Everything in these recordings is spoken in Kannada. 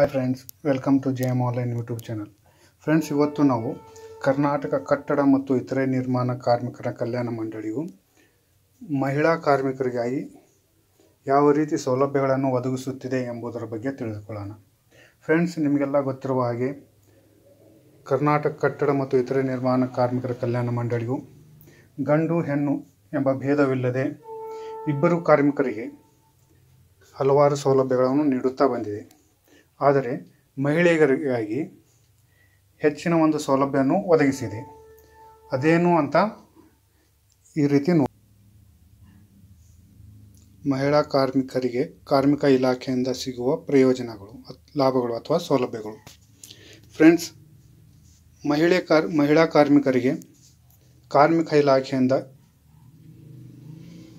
hi friends welcome to J M online YouTube channel friends ಇವತ್ತು ನಾವು ಕರ್ನಾಟಕ ಕಟ್ಟಡ ಮತ್ತು ಇತರೆ ನಿರ್ಮಾಣ ಕಾರ್ಮಿಕರ ಕಲ್ಯಾಣ ಮಂಡಳಿಯು ಮಹಿಳಾ ಕಾರ್ಮಿಕರಿಗಾಗಿ ಯಾವ ರೀತಿ ಸೌಲಭ್ಯಗಳನ್ನು ಒದಗಿಸುತ್ತಿದೆ ಎಂಬುದರ ಬಗ್ಗೆ ತಿಳಿದುಕೊಳ್ಳೋಣ ಫ್ರೆಂಡ್ಸ್ ನಿಮಗೆಲ್ಲ ಗೊತ್ತಿರುವ ಹಾಗೆ ಕರ್ನಾಟಕ ಕಟ್ಟಡ ಮತ್ತು ಇತರೆ ನಿರ್ಮಾಣ ಕಾರ್ಮಿಕರ ಕಲ್ಯಾಣ ಮಂಡಳಿಯು ಗಂಡು ಹೆಣ್ಣು ಎಂಬ ಭೇದವಿಲ್ಲದೆ ಇಬ್ಬರು ಕಾರ್ಮಿಕರಿಗೆ ಹಲವಾರು ಸೌಲಭ್ಯಗಳನ್ನು ನೀಡುತ್ತಾ ಬಂದಿದೆ ಆದರೆ ಮಹಿಳೆಯರಿಗಾಗಿ ಹೆಚ್ಚಿನ ಒಂದು ಸೌಲಭ್ಯವನ್ನು ಒದಗಿಸಿದೆ ಅದೇನು ಅಂತ ಈ ರೀತಿ ನೋ ಮಹಿಳಾ ಕಾರ್ಮಿಕರಿಗೆ ಕಾರ್ಮಿಕ ಇಲಾಖೆಯಿಂದ ಸಿಗುವ ಪ್ರಯೋಜನಗಳು ಲಾಭಗಳು ಅಥವಾ ಸೌಲಭ್ಯಗಳು ಫ್ರೆಂಡ್ಸ್ ಮಹಿಳೆ ಕಾರ್ ಮಹಿಳಾ ಕಾರ್ಮಿಕರಿಗೆ ಕಾರ್ಮಿಕ ಇಲಾಖೆಯಿಂದ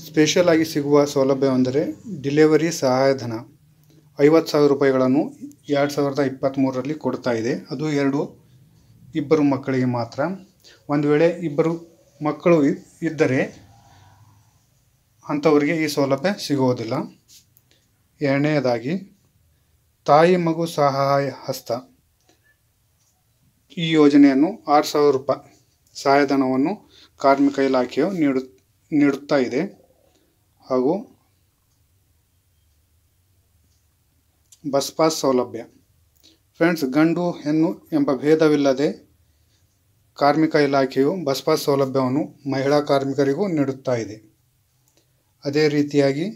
ಸ್ಪೆಷಲ್ ಆಗಿ ಸಿಗುವ ಸೌಲಭ್ಯವೆಂದರೆ ಡಿಲೆವರಿ ಸಹಾಯಧನ ಐವತ್ತು ಸಾವಿರ ರೂಪಾಯಿಗಳನ್ನು ಎರಡು ಸಾವಿರದ ಇಪ್ಪತ್ತ್ಮೂರರಲ್ಲಿ ಕೊಡ್ತಾ ಇದೆ ಅದು ಎರಡು ಇಬ್ಬರು ಮಕ್ಕಳಿಗೆ ಮಾತ್ರ ಒಂದು ವೇಳೆ ಇಬ್ಬರು ಮಕ್ಕಳು ಇದ್ದರೆ ಅಂಥವರಿಗೆ ಈ ಸೌಲಭ್ಯ ಸಿಗೋದಿಲ್ಲ ಎರಡನೆಯದಾಗಿ ತಾಯಿ ಮಗು ಸಹಾಯ ಹಸ್ತ ಈ ಯೋಜನೆಯನ್ನು ಆರು ಸಾವಿರ ರೂಪಾಯಿ ಸಹಾಯಧನವನ್ನು ಕಾರ್ಮಿಕ ಇಲಾಖೆಯು ನೀಡು ನೀಡುತ್ತಾ ಇದೆ ಹಾಗೂ ಬಸ್ ಪಾಸ್ ಸೌಲಭ್ಯ ಫ್ರೆಂಡ್ಸ್ ಗಂಡು ಹೆಣ್ಣು ಎಂಬ ಭೇದವಿಲ್ಲದೆ ಕಾರ್ಮಿಕ ಇಲಾಖೆಯು ಬಸ್ ಪಾಸ್ ಸೌಲಭ್ಯವನ್ನು ಮಹಿಳಾ ಕಾರ್ಮಿಕರಿಗೂ ನೀಡುತ್ತಾ ಇದೆ ಅದೇ ರೀತಿಯಾಗಿ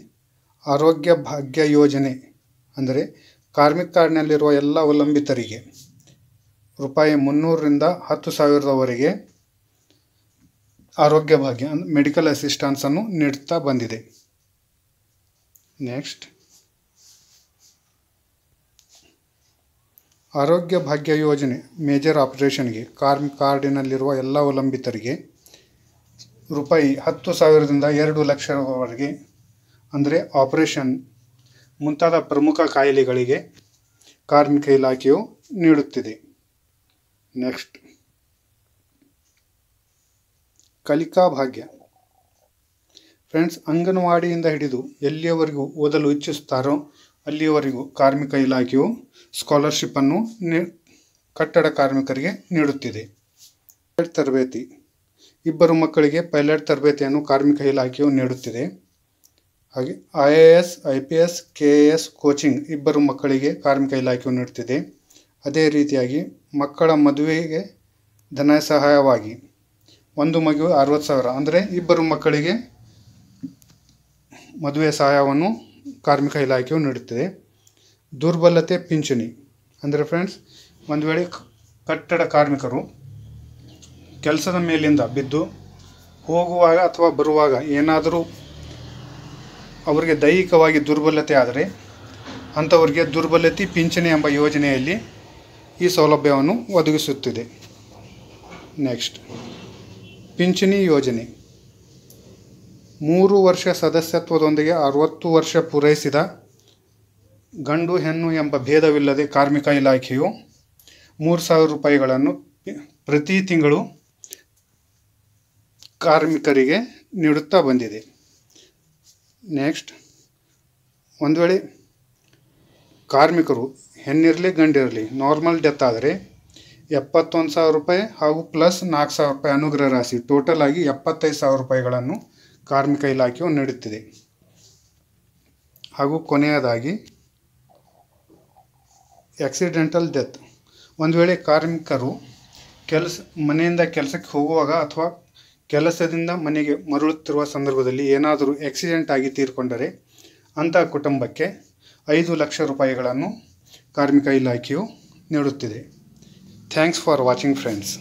ಆರೋಗ್ಯ ಭಾಗ್ಯ ಯೋಜನೆ ಅಂದರೆ ಕಾರ್ಮಿಕ ಕಾರ್ಡ್ನಲ್ಲಿರುವ ಎಲ್ಲ ಅವಲಂಬಿತರಿಗೆ ರೂಪಾಯಿ ಮುನ್ನೂರರಿಂದ ಹತ್ತು ಸಾವಿರದವರೆಗೆ ಆರೋಗ್ಯ ಭಾಗ್ಯ ಮೆಡಿಕಲ್ ಅಸಿಸ್ಟೆನ್ಸನ್ನು ನೀಡುತ್ತಾ ಬಂದಿದೆ ನೆಕ್ಸ್ಟ್ ಆರೋಗ್ಯ ಭಾಗ್ಯ ಯೋಜನೆ ಮೇಜರ್ ಆಪರೇಷನ್ಗೆ ಕಾರ್ಮಿಕ ಕಾರ್ಡಿನಲ್ಲಿರುವ ಎಲ್ಲ ಅವಲಂಬಿತರಿಗೆ ರೂಪಾಯಿ ಹತ್ತು ಸಾವಿರದಿಂದ ಎರಡು ಲಕ್ಷವರೆಗೆ ಅಂದರೆ ಆಪರೇಷನ್ ಮುಂತಾದ ಪ್ರಮುಖ ಕಾಯಿಲೆಗಳಿಗೆ ಕಾರ್ಮಿಕ ಇಲಾಖೆಯು ನೀಡುತ್ತಿದೆ ನೆಕ್ಸ್ಟ್ ಕಲಿಕಾ ಭಾಗ್ಯ ಫ್ರೆಂಡ್ಸ್ ಅಂಗನವಾಡಿಯಿಂದ ಹಿಡಿದು ಎಲ್ಲಿಯವರೆಗೂ ಓದಲು ಇಚ್ಛಿಸುತ್ತಾರೋ ಅಲ್ಲಿಯವರೆಗೂ ಕಾರ್ಮಿಕ ಇಲಾಖೆಯು ಸ್ಕಾಲರ್ಶಿಪ್ಪನ್ನು ಅನ್ನು ಕಟ್ಟಡ ಕಾರ್ಮಿಕರಿಗೆ ನೀಡುತ್ತಿದೆ ಪೈಲಟ್ ತರಬೇತಿ ಇಬ್ಬರು ಮಕ್ಕಳಿಗೆ ಪೈಲಟ್ ತರಬೇತಿಯನ್ನು ಕಾರ್ಮಿಕ ಇಲಾಖೆಯು ನೀಡುತ್ತಿದೆ ಹಾಗೆ I A S I P S K A S coaching ಇಬ್ಬರು ಮಕ್ಕಳಿಗೆ ಕಾರ್ಮಿಕ ಇಲಾಖೆಯು ನೀಡುತ್ತಿದೆ ಅದೇ ರೀತಿಯಾಗಿ ಮಕ್ಕಳ ಮದುವೆಗೆ ಧನ ಸಹಾಯವಾಗಿ ಒಂದು ಮಗು ಅರವತ್ತು ಸಾವಿರ ಅಂದರೆ ಇಬ್ಬರು ಮಕ್ಕಳಿಗೆ ಮದುವೆ ಸಹಾಯವನ್ನು ಕಾರ್ಮಿಕ ಇಲಾಖೆಯು ನೀಡುತ್ತದೆ ದುರ್ಬಲತೆ ಪಿಂಚಣಿ ಅಂದರೆ ಫ್ರೆಂಡ್ಸ್ ಒಂದು ವೇಳೆ ಕಟ್ಟಡ ಕಾರ್ಮಿಕರು ಕೆಲಸದ ಮೇಲಿಂದ ಬಿದ್ದು ಹೋಗುವಾಗ ಅಥವಾ ಬರುವಾಗ ಏನಾದರೂ ಅವರಿಗೆ ದೈಹಿಕವಾಗಿ ದುರ್ಬಲತೆ ಆದರೆ ಅಂಥವರಿಗೆ ದುರ್ಬಲತೆ ಪಿಂಚಣಿ ಎಂಬ ಯೋಜನೆಯಲ್ಲಿ ಈ ಸೌಲಭ್ಯವನ್ನು ಒದಗಿಸುತ್ತಿದೆ ನೆಕ್ಸ್ಟ್ ಪಿಂಚಣಿ ಯೋಜನೆ ಮೂರು ವರ್ಷ ಸದಸ್ಯತ್ವದೊಂದಿಗೆ ಅರವತ್ತು ವರ್ಷ ಪೂರೈಸಿದ ಗಂಡು ಹೆಣ್ಣು ಎಂಬ ಭೇದವಿಲ್ಲದೆ ಕಾರ್ಮಿಕ ಇಲಾಖೆಯು ಮೂರು ಸಾವಿರ ರೂಪಾಯಿಗಳನ್ನು ಪ್ರತಿ ತಿಂಗಳು ಕಾರ್ಮಿಕರಿಗೆ ನೀಡುತ್ತಾ ಬಂದಿದೆ ನೆಕ್ಸ್ಟ್ ಒಂದು ವೇಳೆ ಕಾರ್ಮಿಕರು ಹೆಣ್ಣಿರಲಿ ಗಂಡಿರಲಿ ನಾರ್ಮಲ್ ಡೆತ್ ಆದರೆ ಎಪ್ಪತ್ತೊಂದು ಸಾವಿರ ರೂಪಾಯಿ ಹಾಗೂ ಪ್ಲಸ್ ನಾಲ್ಕು ಸಾವಿರ ರೂಪಾಯಿ ಅನುಗ್ರಹ ರಾಶಿ ಟೋಟಲ್ ಆಗಿ ಎಪ್ಪತ್ತೈದು ಸಾವಿರ ರೂಪಾಯಿಗಳನ್ನು ಕಾರ್ಮಿಕ ಇಲಾಖೆಯು ನೀಡುತ್ತಿದೆ ಹಾಗೂ ಕೊನೆಯದಾಗಿ ಆಕ್ಸಿಡೆಂಟಲ್ ಡೆತ್ ಒಂದು ವೇಳೆ ಕಾರ್ಮಿಕರು ಕೆಲಸ ಮನೆಯಿಂದ ಕೆಲಸಕ್ಕೆ ಹೋಗುವಾಗ ಅಥವಾ ಕೆಲಸದಿಂದ ಮನೆಗೆ ಮರಳುತ್ತಿರುವ ಸಂದರ್ಭದಲ್ಲಿ ಏನಾದರೂ ಆಕ್ಸಿಡೆಂಟ್ ಆಗಿ ತೀರ್ಕೊಂಡರೆ ಅಂಥ ಕುಟುಂಬಕ್ಕೆ ಐದು ಲಕ್ಷ ರೂಪಾಯಿಗಳನ್ನು ಕಾರ್ಮಿಕ ಇಲಾಖೆಯು ನೀಡುತ್ತಿದೆ ಥ್ಯಾಂಕ್ಸ್ ಫಾರ್ ವಾಚಿಂಗ್ ಫ್ರೆಂಡ್ಸ್